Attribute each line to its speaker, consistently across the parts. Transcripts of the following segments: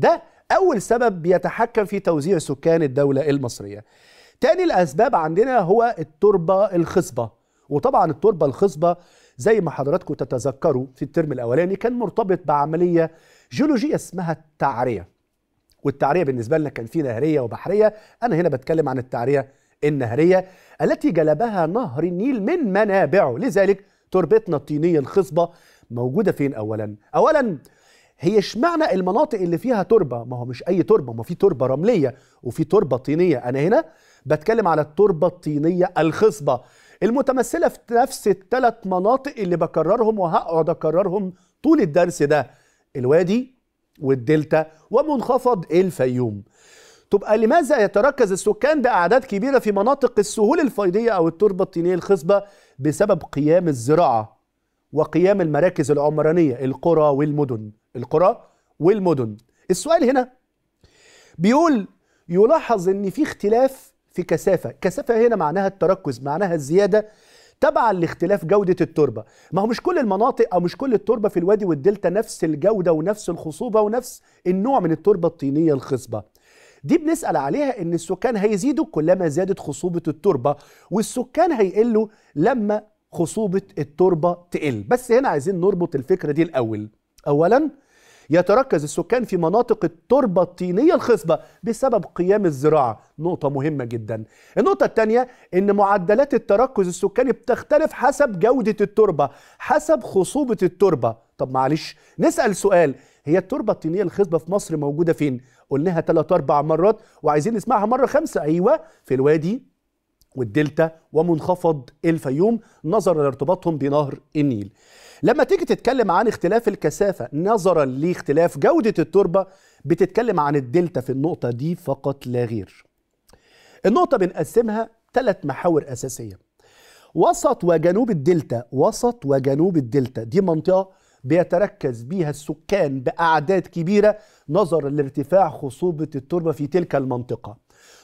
Speaker 1: ده أول سبب بيتحكم في توزيع سكان الدولة المصرية تاني الأسباب عندنا هو التربة الخصبة وطبعا التربة الخصبة زي ما حضراتكم تتذكروا في الترم الأولاني كان مرتبط بعملية جيولوجية اسمها التعرية والتعرية بالنسبة لنا كان في نهرية وبحرية أنا هنا بتكلم عن التعرية النهرية التي جلبها نهر النيل من منابعه لذلك تربتنا الطينية الخصبة موجودة فين أولا؟ أولا هي اشمعنى المناطق اللي فيها تربه ما هو مش اي تربه ما في تربه رمليه وفي تربه طينيه انا هنا بتكلم على التربه الطينيه الخصبه المتمثله في نفس الثلاث مناطق اللي بكررهم وهقعد اكررهم طول الدرس ده الوادي والدلتا ومنخفض الفيوم تبقى لماذا يتركز السكان باعداد كبيره في مناطق السهول الفيضيه او التربه الطينيه الخصبه بسبب قيام الزراعه وقيام المراكز العمرانية القرى والمدن القرى والمدن السؤال هنا بيقول يلاحظ ان في اختلاف في كثافة كثافة هنا معناها التركز معناها الزيادة تبعا لاختلاف جودة التربة ما هو مش كل المناطق أو مش كل التربة في الوادي والدلتا نفس الجودة ونفس الخصوبة ونفس النوع من التربة الطينية الخصبة دي بنسأل عليها إن السكان هيزيدوا كلما زادت خصوبة التربة والسكان هيقلوا لما خصوبة التربة تقل بس هنا عايزين نربط الفكرة دي الأول أولا يتركز السكان في مناطق التربة الطينية الخصبة بسبب قيام الزراعة نقطة مهمة جدا النقطة الثانية أن معدلات التركز السكاني بتختلف حسب جودة التربة حسب خصوبة التربة طب معلش نسأل سؤال هي التربة الطينية الخصبة في مصر موجودة فين؟ قلناها ثلاث أربع مرات وعايزين نسمعها مرة خمسة أيوة في الوادي والدلتا ومنخفض الفيوم نظرا لارتباطهم بنهر النيل لما تيجي تتكلم عن اختلاف الكثافة نظرا لاختلاف جودة التربة بتتكلم عن الدلتا في النقطة دي فقط لا غير النقطة بنقسمها ثلاث محاور أساسية وسط وجنوب الدلتا وسط وجنوب الدلتا دي منطقة بيتركز بيها السكان بأعداد كبيرة نظرا لارتفاع خصوبة التربة في تلك المنطقة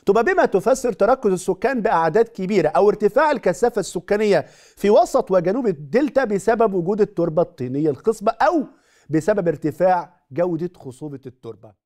Speaker 1: تبقى بما تفسر تركز السكان بأعداد كبيرة أو ارتفاع الكثافة السكانية في وسط وجنوب الدلتا بسبب وجود التربة الطينية الخصبة أو بسبب ارتفاع جودة خصوبة التربة